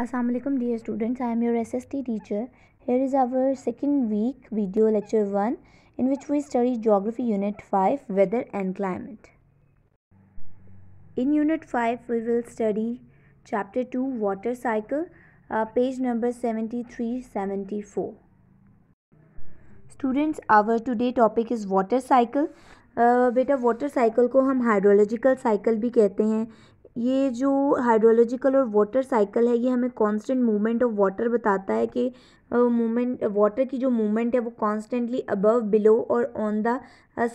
Aslam dear students I am your S S T teacher here is our second week video lecture one in which we study geography unit five weather and climate in unit five we will study chapter two water cycle page number seventy three seventy four students our today topic is water cycle बेटा water cycle को हम hydrological cycle भी कहते हैं ये जो hydrological और water cycle है ये हमें कांस्टेंट मूवमेंट ऑफ वाटर बताता है कि मूवमेंट वाटर की जो मूवमेंट है वो कांस्टेंटली अबव बिलो और on the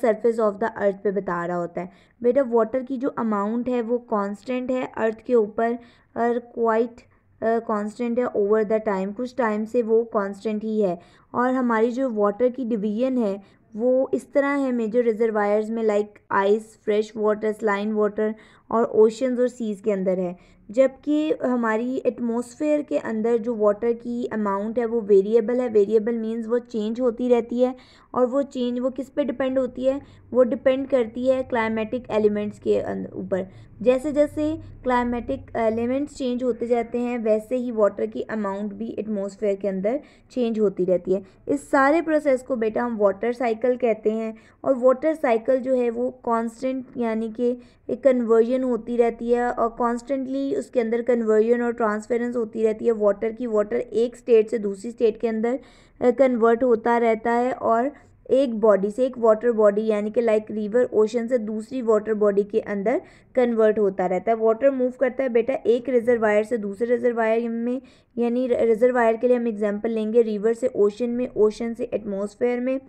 surface of the earth पे बता रहा होता है बेटा वाटर की जो अमाउंट है वो कांस्टेंट है अर्थ के ऊपर और क्वाइट कांस्टेंट है ओवर द टाइम कुछ टाइम से वो कांस्टेंट ही है और हमारी जो वाटर की डिवीजन है वो इस तरह है मेजर रिजर्वायर्स में like ice fresh water saline water और ओशंस और सीज़ के अंदर है जबकि हमारी एटमॉस्फेयर के अंदर जो वाटर की अमाउंट है वो वेरिएबल है वेरिएबल मींस वो चेंज होती रहती है और वो चेंज वो किस पे डिपेंड होती है वो डिपेंड करती है क्लाइमेटिक एलिमेंट्स के ऊपर जैसे जैसे क्लाइमेटिक एलिमेंट्स चेंज होते जाते हैं वैसे ही वाटर की अमाउंट भी एटमॉस्फेयर के अंदर चेंज होती रहती है इस सारे प्रोसेस को बेटा हम वाटर साइकिल कहते हैं और वाटर साइकिल जो है वो कॉन्स्टेंट यानी कि एक कन्वर्जन कन्वर्जन होती रहती है और कॉन्स्टेंटली उसके अंदर कन्वर्जन और ट्रांसफेरेंस होती रहती है वाटर की वाटर एक स्टेट से दूसरी स्टेट के अंदर कन्वर्ट होता रहता है और एक बॉडी से एक वाटर बॉडी यानी कि लाइक रिवर ओशन से दूसरी वाटर बॉडी के अंदर कन्वर्ट होता रहता है वाटर मूव करता है बेटा एक रिजर्वायर से दूसरे रिजर्वायर में यानी रिजर्वायर के लिए हम एग्जांपल लेंगे रिवर से ओशन में ओशन से एटमॉस्फेयर में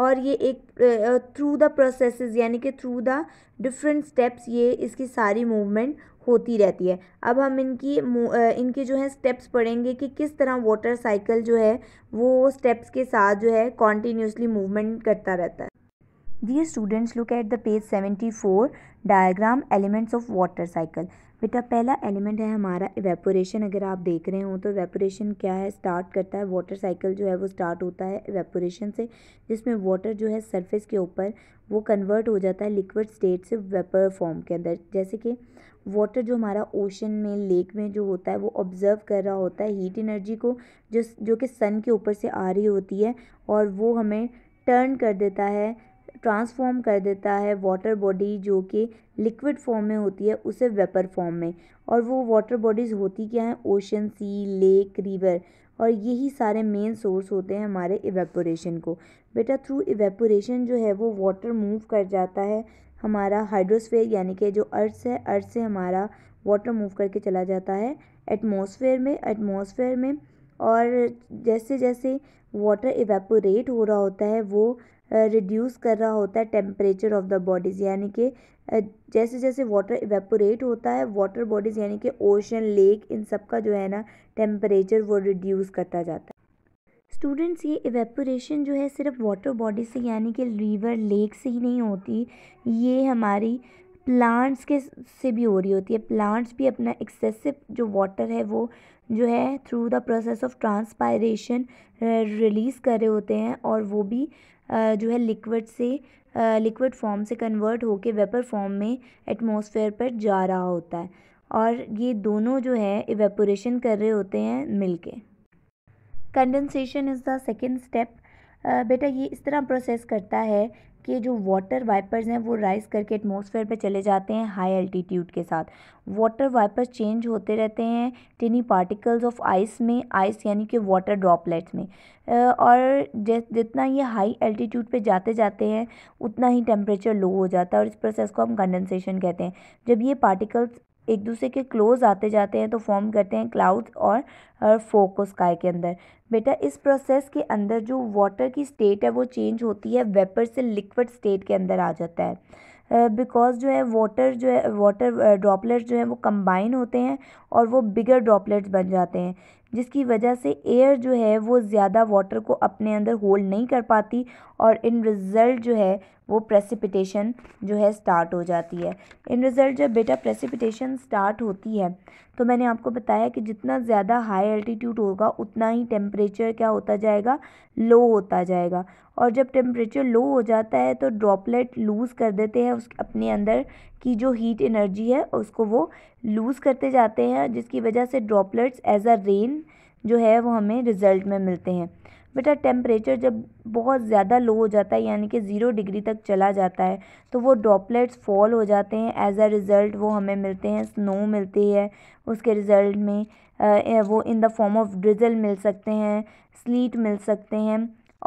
और ये एक थ्रू द प्रोसेस यानी कि थ्रू द डिफरेंट स्टेप्स ये इसकी सारी मूवमेंट होती रहती है अब हम इनकी इनके जो है स्टेप्स पढ़ेंगे कि किस तरह वाटर साइकिल जो है वो स्टेप्स के साथ जो है कॉन्टीन्यूसली मूवमेंट करता रहता है students look at the page seventy four diagram elements of water cycle बेटा पहला एलिमेंट है हमारा इवेपोरेशन अगर आप देख रहे हो तो इवेपोरेशन क्या है स्टार्ट करता है वाटर साइकिल जो है वो स्टार्ट होता है इवेपोरेशन से जिसमें वाटर जो है सरफेस के ऊपर वो कन्वर्ट हो जाता है लिक्विड स्टेट से वेपर फॉर्म के अंदर जैसे कि वाटर जो हमारा ओशन में लेक में जो होता है वो ऑब्ज़र्व कर रहा होता है हीट एनर्जी को जो जो कि सन के ऊपर से आ रही होती है और वो हमें टर्न कर देता है ट्रांसफॉर्म कर देता है वाटर बॉडी जो कि लिक्विड फॉर्म में होती है उसे वेपर फॉर्म में और वो वाटर बॉडीज़ होती क्या हैं ओशन सी लेक रिवर और यही सारे मेन सोर्स होते हैं हमारे इवेपोरेशन को बेटा थ्रू इवेपोरेशन जो है वो वाटर मूव कर जाता है हमारा हाइड्रोस्फेयर यानी कि जो अर्थ है अर्थ से हमारा वाटर मूव करके चला जाता है एटमोसफेयर में एटमोसफेयर में और जैसे जैसे वाटर इवेपोरेट हो रहा होता है वो रिड्यूस कर रहा होता है टेम्परेचर ऑफ द बॉडीज़ यानी कि जैसे जैसे वाटर इवेपोरेट होता है वाटर बॉडीज़ यानी कि ओशन लेक इन सब का जो है ना टेम्परेचर वो रिड्यूस करता जाता है स्टूडेंट्स ये इवेपोरेशन जो है सिर्फ वाटर बॉडी से यानी कि रिवर लेक से ही नहीं होती ये हमारी प्लांट्स के से भी हो रही होती है प्लांट्स भी अपना एक्सेसिव जो वाटर है वो जो है through the process of transpiration release कर रहे होते हैं और वो भी जो है लिक्विड से लिक्विड फॉर्म से कन्वर्ट होकर वेपर फॉर्म में एटमॉस्फेयर पर जा रहा होता है और ये दोनों जो है इवेपोरेशन कर रहे होते हैं मिलके condensation is the second step बेटा ये इस तरह प्रोसेस करता है के जो वाटर वाइपर्स हैं वो राइज़ करके एटमॉस्फेयर पे चले जाते हैं हाई अल्टीट्यूड के साथ वाटर वाइपर्स चेंज होते रहते हैं टिनी पार्टिकल्स ऑफ आइस में आइस यानी कि वाटर ड्रॉपलेट्स में और जितना ये हाई अल्टीट्यूड पे जाते जाते हैं उतना ही टेम्परेचर लो हो जाता है और इस प्रोसेस को हम कंडेंसेशन कहते हैं जब ये पार्टिकल्स एक दूसरे के क्लोज आते जाते हैं तो फॉर्म करते हैं क्लाउड्स और फोको स्काई के अंदर बेटा इस प्रोसेस के अंदर जो वाटर की स्टेट है वो चेंज होती है वेपर से लिक्विड स्टेट के अंदर आ जाता है बिकॉज uh, जो है वाटर जो है वाटर ड्रॉपलेट्स uh, जो हैं वो कंबाइन होते हैं और वो बिगर ड्रॉपलेट्स बन जाते हैं जिसकी वजह से एयर जो है वो ज़्यादा वाटर को अपने अंदर होल्ड नहीं कर पाती और इन रिज़ल्ट जो है वो प्रेसिपिटेशन जो है स्टार्ट हो जाती है इन रिज़ल्ट जब बेटा प्रेसिपिटेशन स्टार्ट होती है तो मैंने आपको बताया कि जितना ज़्यादा हाई अल्टीट्यूड होगा उतना ही टेम्परेचर क्या होता जाएगा लो होता जाएगा और जब टेम्परेचर लो हो जाता है तो ड्रॉपलेट लूज़ कर देते हैं उस अपने अंदर की जो हीट एनर्जी है उसको वो लूज़ करते जाते हैं जिसकी वजह से ड्रॉपलेट्स एज अ रेन जो है वो हमें रिज़ल्ट में मिलते हैं बेटा टेम्परेचर जब बहुत ज़्यादा लो हो जाता है यानी कि ज़ीरो डिग्री तक चला जाता है तो वो ड्रॉपलेट्स फॉल हो जाते हैं एज़ अ रिज़ल्ट वो हमें मिलते हैं स्नो मिलती है उसके रिज़ल्ट में वो in the form of drizzle मिल सकते हैं स्लीट मिल सकते हैं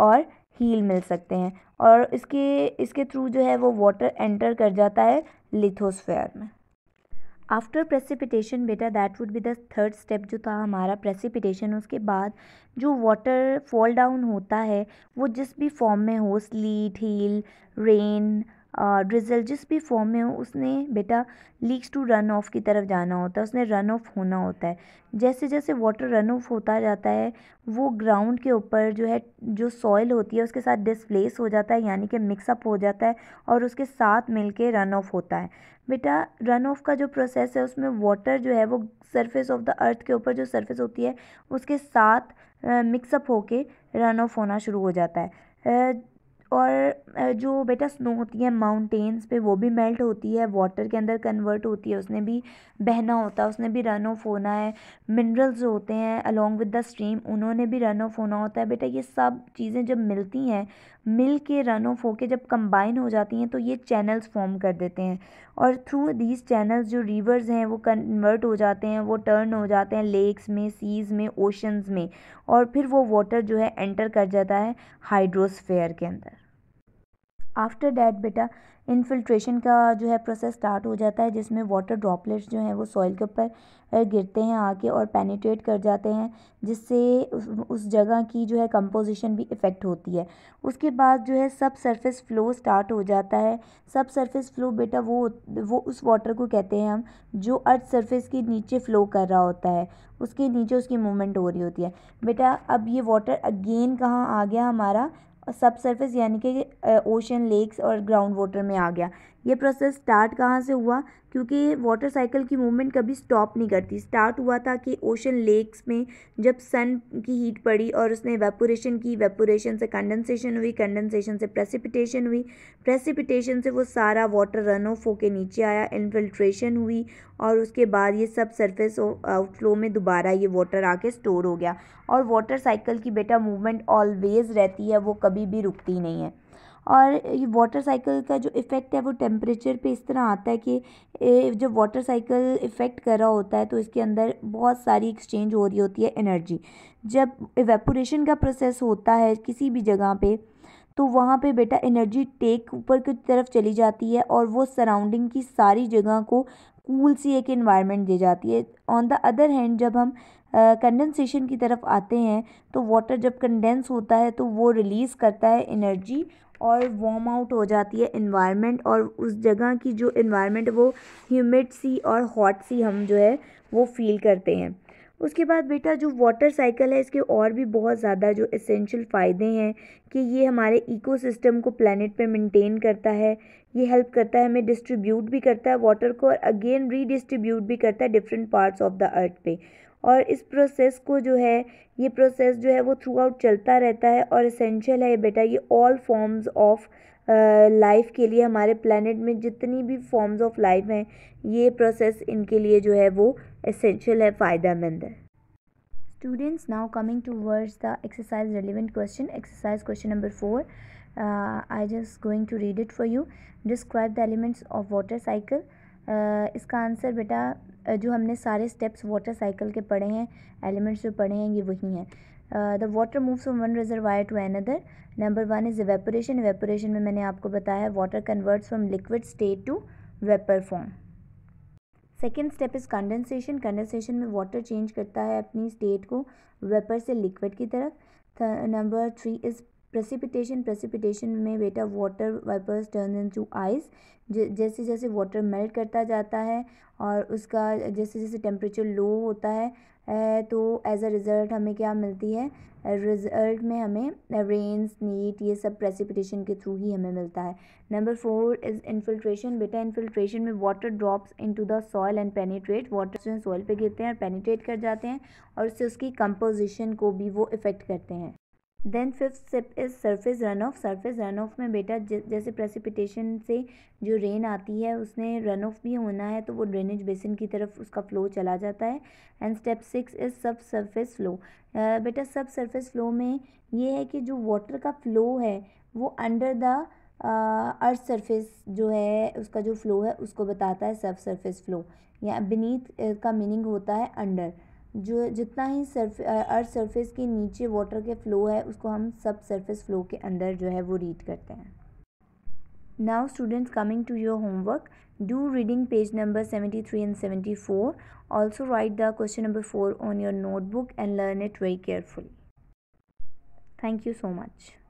और हील मिल सकते हैं और इसके इसके थ्रू जो है वो वाटर एंटर कर जाता है लिथोस्फेयर में आफ्टर प्रेसिपिटेशन बेटा that would be the third step जो था हमारा प्रेसिपिटेशन उसके बाद जो वाटर फॉल डाउन होता है वो जिस भी फॉर्म में हो स्लीट हील रेन ड्रिजल्ट जिस भी फॉर्म में हो उसने बेटा लीक्स टू रन ऑफ की तरफ जाना होता है उसने रन ऑफ होना होता है जैसे जैसे वाटर रन ऑफ होता जाता है वो ग्राउंड के ऊपर जो है जो सॉइल होती है उसके साथ डिस्प्लेस हो जाता है यानी कि मिक्सअप हो जाता है और उसके साथ मिलके रन ऑफ होता है बेटा रन ऑफ का जो प्रोसेस है उसमें वाटर जो है वो सरफेस ऑफ द अर्थ के ऊपर जो सरफेस होती है उसके साथ मिक्सअप होके रन ऑफ होना शुरू हो जाता है और जो बेटा स्नो होती है माउंटेन्स पे वो भी मेल्ट होती है वाटर के अंदर कन्वर्ट होती है उसने भी बहना होता है उसने भी रन ऑफ होना है मिनरल्स जो होते हैं अलोंग विद द स्ट्रीम उन्होंने भी रन ऑफ होना होता है बेटा ये सब चीज़ें जब मिलती हैं मिल के रन ऑफ होके जब कंबाइन हो जाती हैं तो ये चैनल्स फॉर्म कर देते हैं और थ्रू दीज चैनल्स जो रिवर्स हैं वो कन्वर्ट हो जाते हैं वो टर्न हो जाते हैं लेक्स में सीज़ में ओशंस में और फिर वो वाटर जो है एंटर कर जाता है हाइड्रोस्फेयर के अंदर आफ्टर डैट बेटा इनफिल्ट्रेशन का जो है प्रोसेस स्टार्ट हो जाता है जिसमें वाटर ड्रॉपलेट्स जो हैं वो सॉइल के ऊपर गिरते हैं आके और पेनिट्रेट कर जाते हैं जिससे उस, उस जगह की जो है कंपोजिशन भी इफ़ेक्ट होती है उसके बाद जो है सब सरफेस फ्लो स्टार्ट हो जाता है सब सरफेस फ्लो बेटा वो वो उस वाटर को कहते हैं हम जो अर्थ सर्फेस के नीचे फ़्लो कर रहा होता है उसके नीचे उसकी मूवमेंट हो रही होती है बेटा अब ये वाटर अगेन कहाँ आ गया हमारा सब सर्फेस यानी कि ओशन लेक्स और ग्राउंड वाटर में आ गया ये प्रोसेस स्टार्ट कहाँ से हुआ क्योंकि वाटर साइकिल की मूवमेंट कभी स्टॉप नहीं करती स्टार्ट हुआ था कि ओशन लेक्स में जब सन की हीट पड़ी और उसने वेपोरेशन की वेपोरेशन से कंडेंसेशन हुई कंडेंसेशन से प्रेसिपिटेशन हुई प्रेसिपिटेशन से वो सारा वाटर रन ऑफ होके नीचे आया इन्फिल्ट्रेशन हुई और उसके बाद ये सब सरफेस आउटफ्लो में दोबारा ये वाटर आके स्टोर हो गया और वाटर साइकिल की बेटा मूवमेंट ऑलवेज़ रहती है वो कभी भी रुकती नहीं है और ये वाटर साइकिल का जो इफ़ेक्ट है वो टेम्परेचर पे इस तरह आता है कि जो वाटर साइकिल इफ़ेक्ट कर रहा होता है तो इसके अंदर बहुत सारी एक्सचेंज हो रही होती है एनर्जी जब एवेपोरेशन का प्रोसेस होता है किसी भी जगह पे तो वहाँ पे बेटा एनर्जी टेक ऊपर की तरफ चली जाती है और वो सराउंडिंग की सारी जगह को कूल सी एक इन्वायरमेंट दे जाती है ऑन द अदर हैंड जब हम कंडेंसेशन uh, की तरफ आते हैं तो वाटर जब कंडेंस होता है तो वो रिलीज़ करता है एनर्जी और वॉम आउट हो जाती है इन्वायरमेंट और उस जगह की जो इन्वायरमेंट वो ह्यूमिड सी और हॉट सी हम जो है वो फील करते हैं उसके बाद बेटा जो वाटर साइकिल है इसके और भी बहुत ज़्यादा जो इसेंशियल फ़ायदे हैं कि ये हमारे इकोसिस्टम को प्लानट पे मेंटेन करता है ये हेल्प करता है हमें डिस्ट्रीब्यूट भी करता है वाटर को और अगेन रीडिस्ट्रीब्यूट भी करता है different parts of the earth पे और इस प्रोसेस को जो है ये प्रोसेस जो है वो थ्रू आउट चलता रहता है और इसेंशियल है बेटा ये ऑल फॉर्म्स ऑफ लाइफ के लिए हमारे प्लानट में जितनी भी फॉर्म्स ऑफ लाइफ हैं ये प्रोसेस इनके लिए जो है वो इसेंशियल है फ़ायदेमंद है students now coming towards the exercise relevant question exercise question number four I just going to read it for you describe the elements of water cycle इसका आंसर बेटा जो हमने सारे स्टेप्स वाटर साइकिल के पढ़े हैं elements जो पढ़े हैं ये वही हैं the water moves from one reservoir to another number one is evaporation evaporation में मैंने आपको बताया water converts from liquid state to vapour form second step is condensation condensation में वाटर चेंज करता है अपनी स्टेट को वेपर से लिक्विड की तरफ number three is precipitation precipitation में बेटा water turn into ice जैसे जैसे वाटर मेल्ट करता जाता है और उसका जैसे जैसे टेम्परेचर लो होता है तो एज अ रिज़ल्ट हमें क्या मिलती है रिजल्ट में हमें रेन स्नीट ये सब प्रेसिपिटेशन के थ्रू ही हमें मिलता है नंबर फोर इज़ इन्फिल्ट्रेशन बेटा इन्फिल्ट्रेशन में water drops into the soil and penetrate water soil पे गिरते हैं और पेनीट्रेट कर जाते हैं और उससे उसकी कंपोजिशन को भी वो इफ़ेक्ट करते हैं then fifth step is surface run off surface run off में बेटा जैसे प्रेसिपिटेशन से जो रेन आती है उसने रन ऑफ भी होना है तो वो ड्रेनेज बेसिन की तरफ उसका फ्लो चला जाता है and step six is subsurface flow बेटा सब सरफेस फ्लो में ये है कि जो वाटर का फ्लो है वो अंडर द अर्थ सरफेस जो है उसका जो फ्लो है उसको बताता है सब सरफेस फ्लो या बीनीथ का मीनिंग होता है अंडर जो जितना ही सरफ अर्थ सर्फेस के नीचे वाटर के फ्लो है उसको हम सब सर्फेस फ्लो के अंदर जो है वो रीड करते हैं now students coming to your homework do reading page number seventy three and seventy four also write the question number four on your notebook and learn it very careful thank you so much